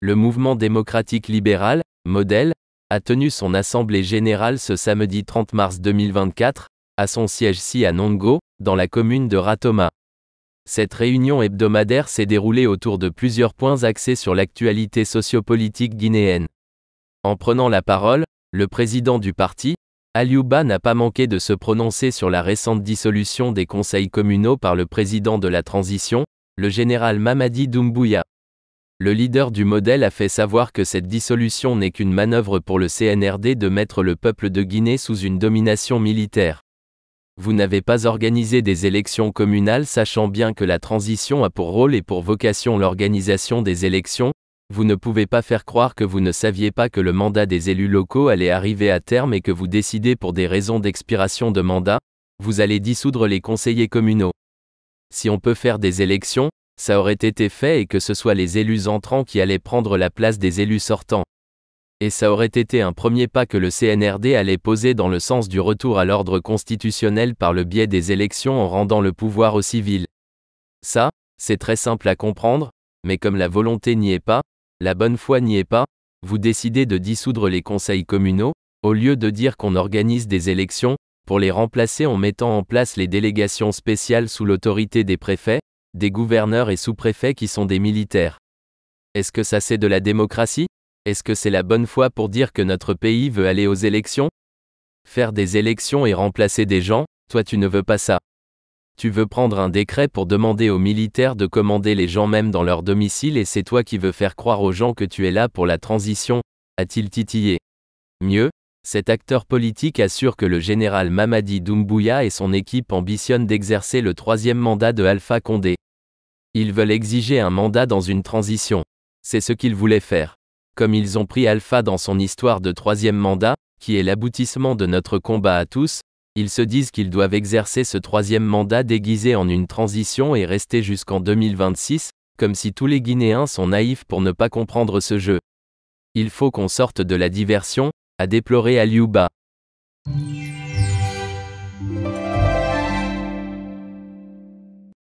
Le mouvement démocratique libéral, modèle, a tenu son assemblée générale ce samedi 30 mars 2024, à son siège ci à Nongo, dans la commune de Ratoma. Cette réunion hebdomadaire s'est déroulée autour de plusieurs points axés sur l'actualité sociopolitique guinéenne. En prenant la parole, le président du parti, Aliouba n'a pas manqué de se prononcer sur la récente dissolution des conseils communaux par le président de la transition, le général Mamadi Doumbouya. Le leader du modèle a fait savoir que cette dissolution n'est qu'une manœuvre pour le CNRD de mettre le peuple de Guinée sous une domination militaire. Vous n'avez pas organisé des élections communales sachant bien que la transition a pour rôle et pour vocation l'organisation des élections, vous ne pouvez pas faire croire que vous ne saviez pas que le mandat des élus locaux allait arriver à terme et que vous décidez pour des raisons d'expiration de mandat, vous allez dissoudre les conseillers communaux. Si on peut faire des élections, ça aurait été fait et que ce soit les élus entrants qui allaient prendre la place des élus sortants. Et ça aurait été un premier pas que le CNRD allait poser dans le sens du retour à l'ordre constitutionnel par le biais des élections en rendant le pouvoir aux civils. Ça, c'est très simple à comprendre, mais comme la volonté n'y est pas, la bonne foi n'y est pas, vous décidez de dissoudre les conseils communaux, au lieu de dire qu'on organise des élections, pour les remplacer en mettant en place les délégations spéciales sous l'autorité des préfets, des gouverneurs et sous-préfets qui sont des militaires. Est-ce que ça c'est de la démocratie Est-ce que c'est la bonne foi pour dire que notre pays veut aller aux élections Faire des élections et remplacer des gens, toi tu ne veux pas ça. Tu veux prendre un décret pour demander aux militaires de commander les gens même dans leur domicile et c'est toi qui veux faire croire aux gens que tu es là pour la transition, a-t-il titillé. Mieux, cet acteur politique assure que le général Mamadi Doumbouya et son équipe ambitionnent d'exercer le troisième mandat de Alpha Condé. Ils veulent exiger un mandat dans une transition. C'est ce qu'ils voulaient faire. Comme ils ont pris Alpha dans son histoire de troisième mandat, qui est l'aboutissement de notre combat à tous, ils se disent qu'ils doivent exercer ce troisième mandat déguisé en une transition et rester jusqu'en 2026, comme si tous les Guinéens sont naïfs pour ne pas comprendre ce jeu. Il faut qu'on sorte de la diversion, a déploré Aliouba.